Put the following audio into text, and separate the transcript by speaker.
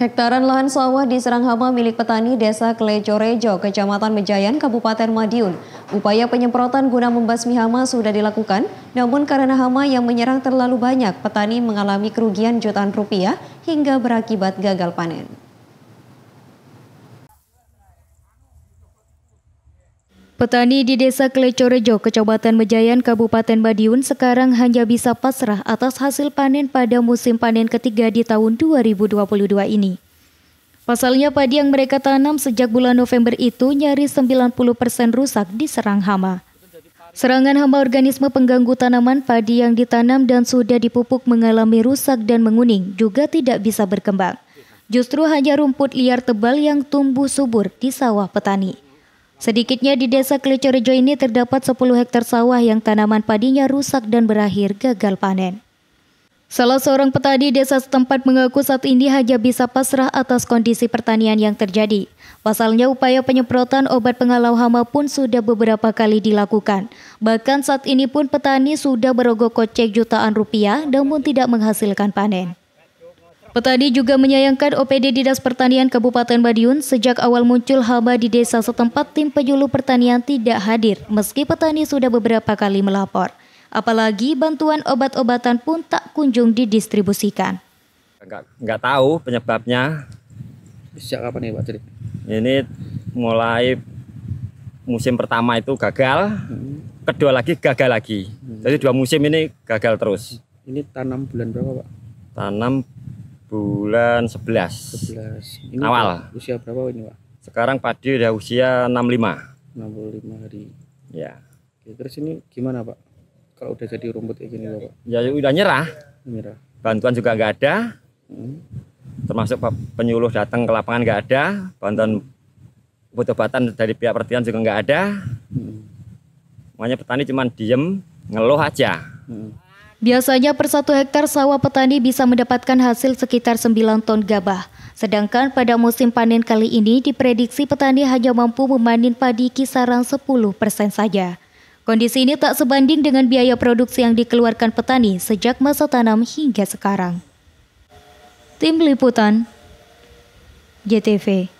Speaker 1: Hektaran lahan sawah diserang hama milik petani Desa Klejorejo, Kecamatan Mejayan, Kabupaten Madiun. Upaya penyemprotan guna membasmi hama sudah dilakukan, namun karena hama yang menyerang terlalu banyak, petani mengalami kerugian jutaan rupiah hingga berakibat gagal panen. Petani di Desa Klecorejo, Kecamatan Mejayan, Kabupaten Madiun sekarang hanya bisa pasrah atas hasil panen pada musim panen ketiga di tahun 2022 ini. Pasalnya padi yang mereka tanam sejak bulan November itu nyaris 90 persen rusak diserang hama. Serangan hama organisme pengganggu tanaman padi yang ditanam dan sudah dipupuk mengalami rusak dan menguning juga tidak bisa berkembang. Justru hanya rumput liar tebal yang tumbuh subur di sawah petani. Sedikitnya di desa Kelicorejo ini terdapat 10 hektar sawah yang tanaman padinya rusak dan berakhir gagal panen. Salah seorang petani desa setempat mengaku saat ini hanya bisa pasrah atas kondisi pertanian yang terjadi. Pasalnya upaya penyemprotan obat pengalau hama pun sudah beberapa kali dilakukan. Bahkan saat ini pun petani sudah berogoh kocek jutaan rupiah namun tidak menghasilkan panen. Petani juga menyayangkan OPD Dinas Pertanian Kabupaten Madiun sejak awal muncul hama di desa setempat tim penyuluh pertanian tidak hadir meski petani sudah beberapa kali melapor. Apalagi bantuan obat-obatan pun tak kunjung didistribusikan.
Speaker 2: Enggak nggak tahu penyebabnya. Sejak kapan nih Pak Tri? Ini mulai musim pertama itu gagal, hmm. kedua lagi gagal lagi. Hmm. Jadi dua musim ini gagal terus. Ini tanam bulan berapa Pak? Tanam bulan 11. 11. Ini awal. Usia berapa ini, Pak? Sekarang padi udah usia 65. 65 hari. Ya. Oke, terus ini gimana, Pak? Kalau udah jadi rumput kayak gini, Pak? Ya udah nyerah. Nyerah. Bantuan juga nggak ada. Hmm. Termasuk penyuluh datang ke lapangan nggak ada, bantuan obat-obatan dari pihak pertanian juga nggak ada. Hmm. Makanya petani cuma diem, ngeluh aja. Hmm.
Speaker 1: Biasanya per satu hektar sawah petani bisa mendapatkan hasil sekitar 9 ton gabah. Sedangkan pada musim panen kali ini diprediksi petani hanya mampu memanen padi kisaran 10 persen saja. Kondisi ini tak sebanding dengan biaya produksi yang dikeluarkan petani sejak masa tanam hingga sekarang. Tim Liputan JTV